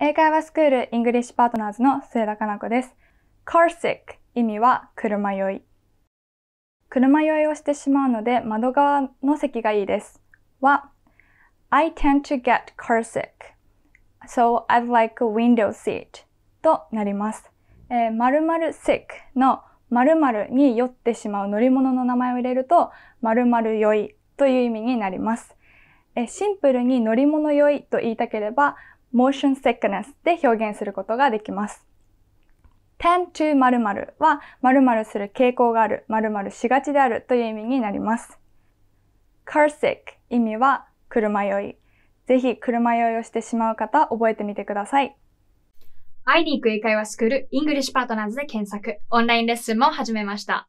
英会話スクールイングリッシュパートナーズの末田かな子です。car sick 意味は車酔い。車酔いをしてしまうので窓側の席がいいです。は I tend to get car sick, so I'd like a window seat となります。えー、〇〇 sick の〇〇に酔ってしまう乗り物の名前を入れると〇〇酔いという意味になります。えシンプルに乗り物酔いと言いたければ motion sickness で表現することができます。tend to 〇〇は〇〇する傾向がある、〇〇しがちであるという意味になります。car sick 意味は車酔い。ぜひ車酔いをしてしまう方覚えてみてください。会いに行く英会話スクール、イングリッシュパートナーズで検索。オンラインレッスンも始めました。